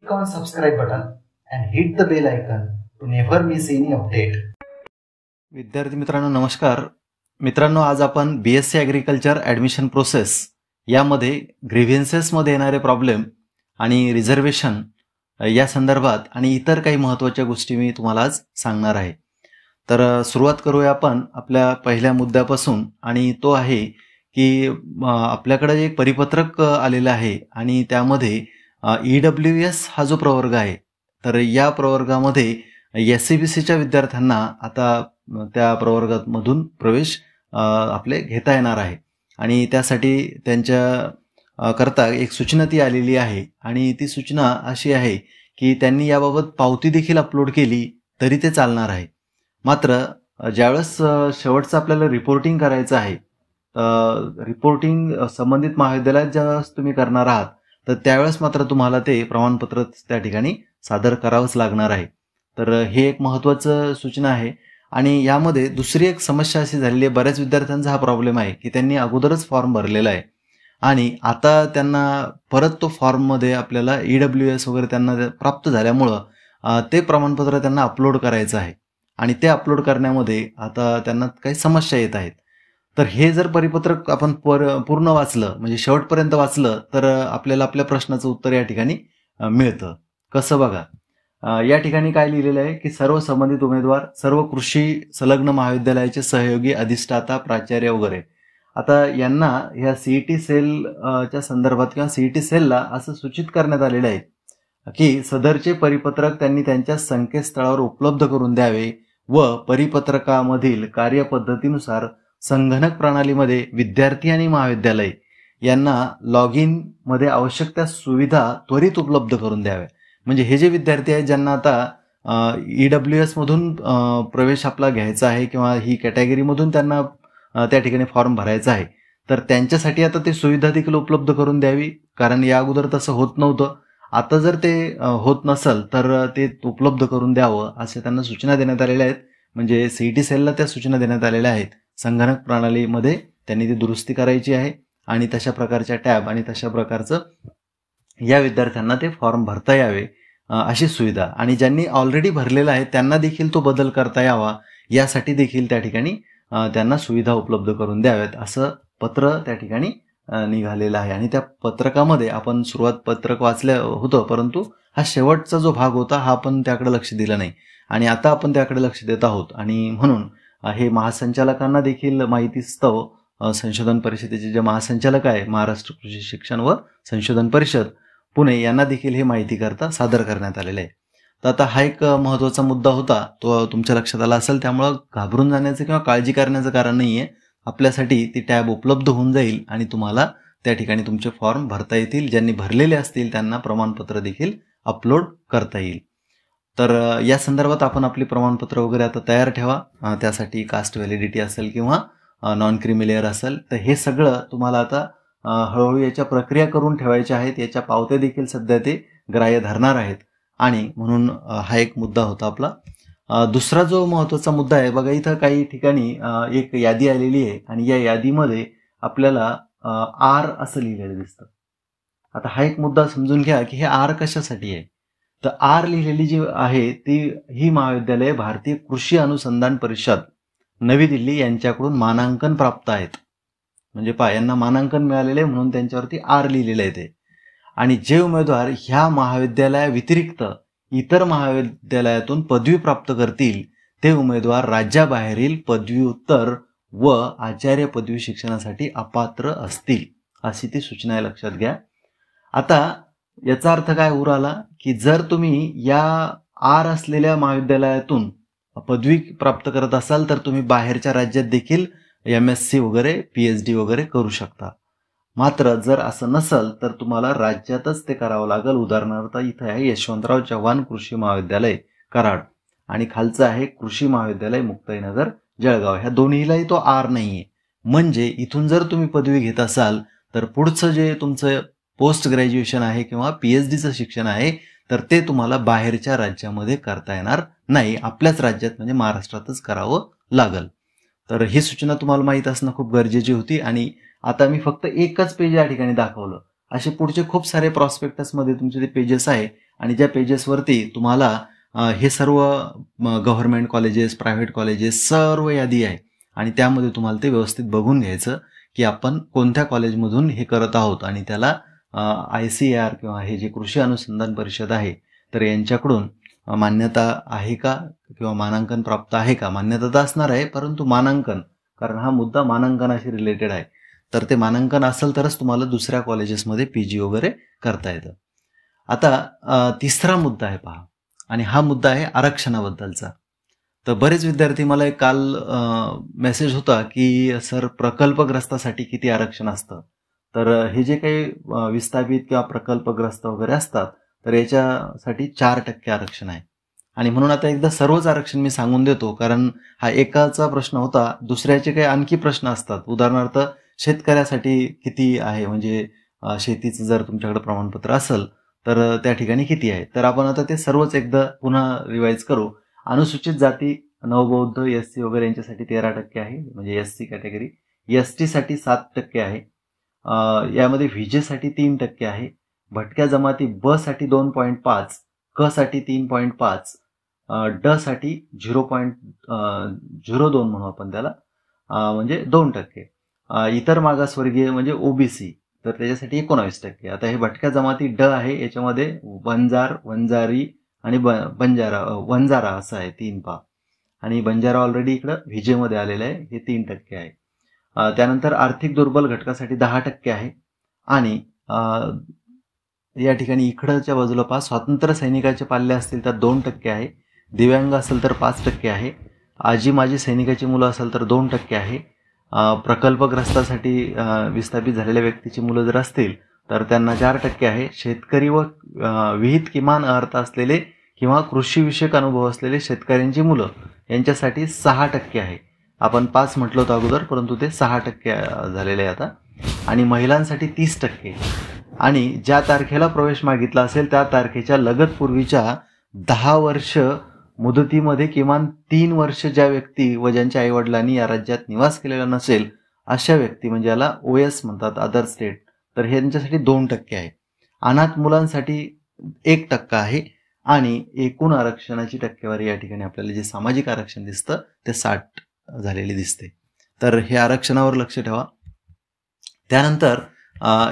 click on subscribe button and hit the bell icon to never miss any update. विद्यार्थी मित्रांनो नमस्कार मित्रांनो आज आपण B S C agriculture admission process यामध्ये ग्रिव्हिन्सेसमध्ये येणारे प्रॉब्लेम आणि रिझर्वेशन या संदर्भात आणि इतर काही महत्त्वाच्या गोष्टी मी तुम्हाला आज सांगणार आहे तर सुरुवात करूया आपण आपल्या पहिल्या मुद्द्यापासून आणि तो आहे की आपल्याकडे एक परिपत्रक आलेलं आहे आणि त्यामध्ये ई डब्ल्यू एस हा जो प्रवर्ग आहे तर या प्रवर्गामध्ये एस सी बी सीच्या विद्यार्थ्यांना आता त्या प्रवर्गामधून प्रवेश आपले घेता येणार आहे आणि त्यासाठी त्यांच्या करता एक सूचना ती आलेली आहे आणि ती सूचना अशी आहे की त्यांनी याबाबत पावती देखील अपलोड केली तरी ते चालणार आहे मात्र ज्यावेळेस शेवटचं आपल्याला रिपोर्टिंग करायचं आहे रिपोर्टिंग संबंधित महाविद्यालयात ज्यावेळेस तुम्ही करणार आहात तर त्यावेळेस मात्र तुम्हाला ते प्रमाणपत्र त्या ठिकाणी सादर करावंच लागणार आहे तर हे एक महत्त्वाचं सूचना आहे आणि यामध्ये दुसरी एक समस्या अशी झालेली आहे बऱ्याच विद्यार्थ्यांचा हा प्रॉब्लेम आहे की त्यांनी अगोदरच फॉर्म भरलेला आहे आणि आता त्यांना परत तो फॉर्ममध्ये आपल्याला ई डब्ल्यू एस वगैरे त्यांना प्राप्त झाल्यामुळं ते प्रमाणपत्र त्यांना अपलोड करायचं आहे आणि ते अपलोड करण्यामध्ये आता त्यांना काही समस्या येत आहेत तर हे जर परिपत्रक आपण पर पूर्ण वाचलं म्हणजे शेवटपर्यंत वाचलं तर आपल्याला आपल्या प्रश्नाचं उत्तर या ठिकाणी मिळतं कसं बघा या ठिकाणी काय लिहिलेलं आहे की सर्व संबंधित उमेदवार सर्व कृषी संलग्न महाविद्यालयाचे सहयोगी अधिष्ठाता प्राचार्य वगैरे आता यांना ह्या सीईटी सेलच्या संदर्भात किंवा सीईटी सेलला असं सूचित करण्यात आलेलं आहे की सदरचे परिपत्रक त्यांनी त्यांच्या संकेतस्थळावर उपलब्ध करून द्यावे व परिपत्रकामधील कार्यपद्धतीनुसार संगणक प्रणालीमध्ये विद्यार्थी आणि महाविद्यालय यांना लॉग इन मध्ये आवश्यक त्या सुविधा त्वरित उपलब्ध करून द्याव्या म्हणजे हे जे विद्यार्थी आहेत ज्यांना आता ई डब्ल्यू e एसमधून प्रवेश आपला घ्यायचा आहे किंवा ही कॅटेगरीमधून त्यांना त्या ठिकाणी फॉर्म भरायचा आहे तर त्यांच्यासाठी आता ते सुविधा देखील उपलब्ध करून द्यावी कारण या अगोदर तसं होत नव्हतं आता जर ते होत नसेल तर ते उपलब्ध करून द्यावं असे त्यांना सूचना देण्यात आलेल्या आहेत म्हणजे टी सेलला त्या सूचना देण्यात आलेल्या आहेत संगणक प्रणालीमध्ये त्यांनी ती दुरुस्ती करायची आहे आणि तशा प्रकारच्या टॅब आणि तशा प्रकारचं या विद्यार्थ्यांना ते फॉर्म भरता यावे अशी सुविधा आणि ज्यांनी ऑलरेडी भरलेला आहे त्यांना देखील तो बदल करता यावा यासाठी देखील त्या ठिकाणी त्यांना सुविधा उपलब्ध करून द्याव्यात असं पत्र त्या ठिकाणी निघालेलं आहे आणि त्या पत्रकामध्ये आपण सुरुवात पत्रक वाचलं होतं परंतु हा शेवटचा जो भाग होता हा आपण त्याकडे लक्ष दिलं नाही आणि आता आपण त्याकडे लक्ष देत आहोत आणि म्हणून हे महासंचालकांना देखील माहितीस्तव संशोधन परिषदेचे जे महासंचालक आहे महाराष्ट्र कृषी शिक्षण व संशोधन परिषद पुणे यांना देखील हे माहिती करता सादर करण्यात आलेले आहे तर आता हा एक महत्त्वाचा मुद्दा होता तो तुमच्या लक्षात आला असेल त्यामुळं घाबरून जाण्याचं किंवा काळजी करण्याचं कारण नाही आहे आपल्यासाठी ती टॅब उपलब्ध होऊन जाईल आणि तुम्हाला त्या ठिकाणी तुमचे फॉर्म भरता येतील ज्यांनी भरलेले असतील त्यांना प्रमाणपत्र देखील अपलोड करता येईल तर या संदर्भात आपण आपली प्रमाणपत्र वगैरे आता तयार ठेवा त्यासाठी कास्ट व्हॅलिडिटी असेल किंवा नॉन क्रिमिलेअर असेल तर हे सगळं तुम्हाला आता हळूहळू याच्या प्रक्रिया करून ठेवायच्या आहेत याच्या पावत्या देखील सध्या ते ग्राह्य धरणार आहेत आणि म्हणून हा एक मुद्दा होता आपला दुसरा जो महत्त्वाचा मुद्दा आहे बघा इथं काही ठिकाणी एक यादी आलेली आहे आणि या यादीमध्ये आपल्याला आर असं लिहिलेलं दिसतं आता हा एक मुद्दा समजून घ्या की हे आर कशासाठी आहे तर आर लिहिलेली जी आहे ती ही महाविद्यालय भारतीय कृषी अनुसंधान परिषद नवी दिल्ली यांच्याकडून मानांकन प्राप्त आहेत म्हणजे पहा यांना मानांकन मिळालेले म्हणून त्यांच्यावरती आर लिहिलेलं आहे ते आणि जे उमेदवार ह्या महाविद्यालयाव्यतिरिक्त इतर महाविद्यालयातून पदवी प्राप्त करतील ते उमेदवार राज्याबाहेरील पदव्युत्तर व आचार्य पदवी शिक्षणासाठी अपात्र असतील अशी ती सूचना लक्षात घ्या आता याचा अर्थ काय उराला की जर तुम्ही या आर असलेल्या महाविद्यालयातून पदवी प्राप्त करत असाल तर तुम्ही बाहेरच्या राज्यात देखील एम एस सी वगैरे पी एच डी वगैरे करू शकता मात्र जर असं नसेल तर तुम्हाला राज्यातच ते करावं लागेल उदाहरणार्थ इथं आहे यशवंतराव चव्हाण कृषी महाविद्यालय कराड आणि खालचं आहे कृषी महाविद्यालय मुक्ताईनगर जळगाव ह्या दोन्हीलाही तो आर नाही आहे म्हणजे इथून जर तुम्ही पदवी घेत असाल तर पुढचं जे तुमचं पोस्ट ग्रॅज्युएशन आहे किंवा पी एच डीचं शिक्षण आहे तर ते तुम्हाला बाहेरच्या राज्यामध्ये करता येणार नाही आपल्याच राज्यात म्हणजे महाराष्ट्रातच करावं लागल तर ही सूचना तुम्हाला माहीत असणं खूप गरजेची होती आणि आता मी फक्त एकच पेज या ठिकाणी दाखवलं असे पुढचे खूप सारे प्रॉस्पेक्टसमध्ये तुमचे ते पेजेस आहे आणि ज्या पेजेसवरती तुम्हाला हे सर्व गव्हर्मेंट कॉलेजेस प्रायव्हेट कॉलेजेस सर्व यादी आहे आणि त्यामध्ये तुम्हाला ते व्यवस्थित बघून घ्यायचं की आपण कोणत्या कॉलेजमधून हे करत आहोत आणि त्याला आय सी आर किंवा हे जे कृषी अनुसंधान परिषद आहे तर यांच्याकडून मान्यता आहे का किंवा मानांकन प्राप्त आहे का मान्यता तर असणार आहे परंतु मानांकन कारण हा मुद्दा मानांकनाशी रिलेटेड आहे तर ते मानांकन असेल तरच तुम्हाला दुसऱ्या कॉलेजेसमध्ये पी जी वगैरे करता येतं आता तिसरा मुद्दा आहे पहा आणि हा मुद्दा आहे आरक्षणाबद्दलचा तर बरेच विद्यार्थी मला एक काल मेसेज होता की सर प्रकल्पग्रस्तासाठी किती आरक्षण असतं तर हे जे काही विस्थापित किंवा प्रकल्पग्रस्त वगैरे असतात तर याच्यासाठी चार टक्के आरक्षण आहे आणि म्हणून आता एकदा सर्वच आरक्षण मी सांगून देतो कारण हा एकाचा प्रश्न होता दुसऱ्याचे काही आणखी प्रश्न असतात उदाहरणार्थ शेतकऱ्यासाठी किती आहे म्हणजे शेतीचं जर तुमच्याकडे प्रमाणपत्र असेल तर त्या ठिकाणी किती आहे तर आपण आता ते सर्वच एकदा पुन्हा रिवाईज करू अनुसूचित जाती नवबौद्ध एस सी वगैरे यांच्यासाठी तेरा टक्के आहे म्हणजे एस सी कॅटेगरी एस टीसाठी सात टक्के आहे यामध्ये विजेसाठी तीन टक्के आहे भटक्या जमाती ब साठी दोन पॉईंट पाच क साठी तीन पॉईंट पाच ड साठी झिरो पॉईंट झिरो दोन म्हणू आपण त्याला म्हणजे दोन टक्के इतर मागासवर्गीय म्हणजे ओबीसी तर त्याच्यासाठी एकोणावीस टक्के आता हे भटक्या जमाती ड आहे याच्यामध्ये वंजार वंजारी आणि ब बंजारा वंजारा असं आहे तीन पा आणि बंजारा ऑलरेडी इकडं व्हिजेमध्ये आलेलं आहे हे तीन टक्के आहे त्यानंतर आर्थिक दुर्बल घटकासाठी दहा टक्के आहे आणि या ठिकाणी इकडच्या बाजूला पास स्वातंत्र्य सैनिकाचे पाल्य असतील तर दोन टक्के आहे दिव्यांग असेल तर पाच टक्के आहे आजी माजी सैनिकाची मुलं असेल तर दोन टक्के आहे प्रकल्पग्रस्तासाठी विस्थापित झालेल्या व्यक्तीची मुलं जर असतील तर त्यांना चार टक्के आहे शेतकरी व विहित किमान अर्थ असलेले किंवा कृषीविषयक अनुभव असलेले शेतकऱ्यांची मुलं यांच्यासाठी सहा टक्के आहे आपण पाच म्हटलं होतं अगोदर परंतु ते सहा टक्के झालेले आहे आता आणि महिलांसाठी तीस टक्के आणि ज्या तारखेला प्रवेश मागितला असेल त्या तारखेच्या लगतपूर्वीच्या दहा वर्ष मुदतीमध्ये किमान तीन वर्ष ज्या व्यक्ती व ज्यांच्या आईवडिलांनी या राज्यात निवास केलेला नसेल अशा व्यक्ती म्हणजे याला ओ एस म्हणतात अदर स्टेट तर हे त्यांच्यासाठी दोन टक्के आहे अनाथ मुलांसाठी एक टक्का आहे आणि एकूण आरक्षणाची टक्केवारी या ठिकाणी आपल्याला जे सामाजिक आरक्षण दिसतं ते साठ झालेली दिसते तर हे आरक्षणावर लक्ष ठेवा त्यानंतर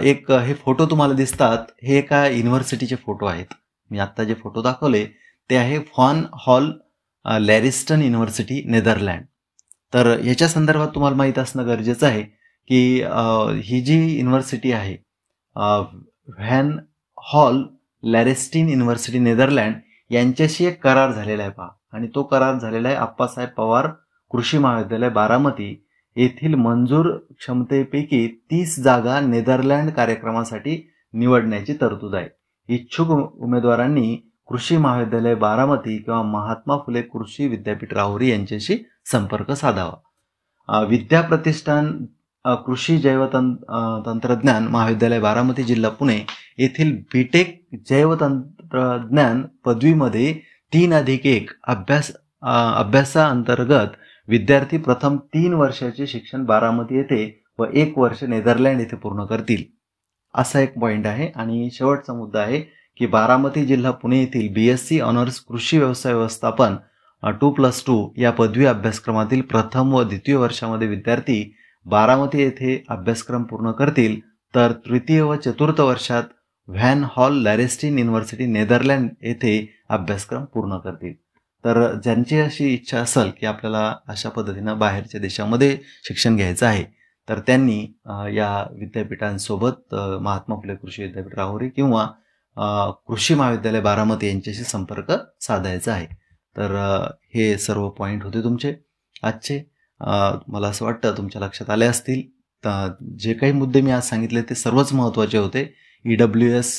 एक हे फोटो तुम्हाला दिसतात हे एका युनिव्हर्सिटीचे फोटो आहेत मी आत्ता जे फोटो दाखवले ते आहे फॉन हॉल लॅरिस्टन युनिव्हर्सिटी नेदरलँड तर ह्याच्या संदर्भात तुम्हाला माहीत असणं गरजेचं आहे की ही जी युनिव्हर्सिटी आहे Van Hall Larenstein university Netherland यांच्याशी एक करार झालेला आहे पहा आणि तो करार झालेला आहे आप्पासाहेब पवार कृषी महाविद्यालय बारामती येथील मंजूर क्षमतेपैकी तीस जागा नेदरलँड कार्यक्रमासाठी निवडण्याची तरतूद आहे इच्छुक उमेदवारांनी कृषी महाविद्यालय बारामती किंवा महात्मा फुले कृषी विद्यापीठ राहुरी यांच्याशी संपर्क साधावा विद्या प्रतिष्ठान कृषी जैवतं तंत्रज्ञान महाविद्यालय बारामती जिल्हा पुणे येथील बीटेक जैवतंत्रज्ञान पदवीमध्ये तीन अधिक एक अभ्यास अभ्यासाअंतर्गत विद्यार्थी प्रथम तीन वर्षाचे शिक्षण बारामती येथे व एक वर्ष नेदरलँड येथे पूर्ण करतील असा एक पॉईंट आहे आणि शेवटचा मुद्दा आहे की बारामती जिल्हा पुणे येथील बी एस सी ऑनर्स कृषी व्यवसाय व्यवस्थापन टू प्लस टू या पदवी अभ्यासक्रमातील प्रथम व द्वितीय वर्षामध्ये विद्यार्थी बारामती येथे अभ्यासक्रम पूर्ण करतील तर तृतीय व चतुर्थ वर्षात Van Hall Larenstein university Netherland येथे अभ्यासक्रम पूर्ण करतील तर ज्यांची अशी इच्छा असेल की आपल्याला अशा पद्धतीनं बाहेरच्या देशामध्ये शिक्षण घ्यायचं आहे तर त्यांनी या विद्यापीठांसोबत महात्मा फुले कृषी विद्यापीठ राहुरी किंवा कृषी महाविद्यालय बारामती यांच्याशी संपर्क साधायचा आहे तर हे सर्व पॉईंट होते तुमचे आजचे मला असं वाटतं तुमच्या लक्षात आले असतील जे काही मुद्दे मी आज सांगितले ते सर्वच महत्त्वाचे होते ई डब्ल्यू एस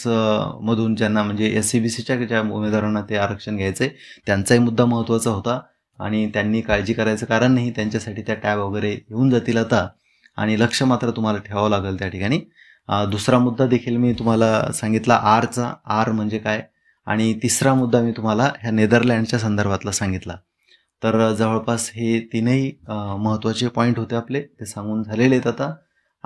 मधून ज्यांना म्हणजे एस सी बी सीच्या ज्या उमेदवारांना ते आरक्षण घ्यायचं आहे त्यांचाही मुद्दा महत्त्वाचा होता आणि त्यांनी काळजी करायचं कारण नाही त्यांच्यासाठी त्या टॅब वगैरे येऊन जातील आता आणि लक्ष मात्र तुम्हाला ठेवावं लागेल त्या ठिकाणी दुसरा मुद्दा देखील मी तुम्हाला सांगितला आरचा आर म्हणजे काय आणि तिसरा मुद्दा मी तुम्हाला ह्या नेदरलँडच्या संदर्भातला सांगितला तर जवळपास हे तीनही महत्त्वाचे पॉईंट होते आपले ते सांगून झालेले आहेत आता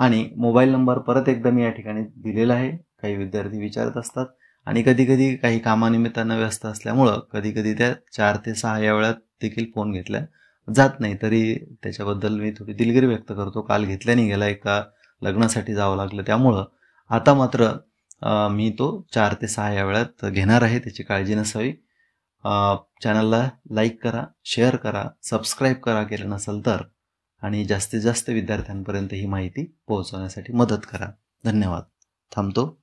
आणि मोबाईल नंबर परत एकदा मी या ठिकाणी दिलेला आहे काही विद्यार्थी विचारत असतात आणि कधीकधी काही कामानिमित्तानं व्यस्त असल्यामुळं कधीकधी त्या चार ते सहा या वेळात देखील फोन घेतल्या जात नाही तरी त्याच्याबद्दल मी थोडी दिलगिरी व्यक्त करतो काल घेतल्याने गेला एका लग्नासाठी जावं लागलं त्यामुळं आता मात्र मी तो चार ते सहा या वेळात घेणार आहे त्याची काळजी नसावी चॅनलला लाईक करा शेअर करा सबस्क्राईब करा केलं नसेल तर आणि जास्तीत जास्त विद्यार्थ्यांपर्यंत ही माहिती पोहोचवण्यासाठी मदत करा धन्यवाद थांबतो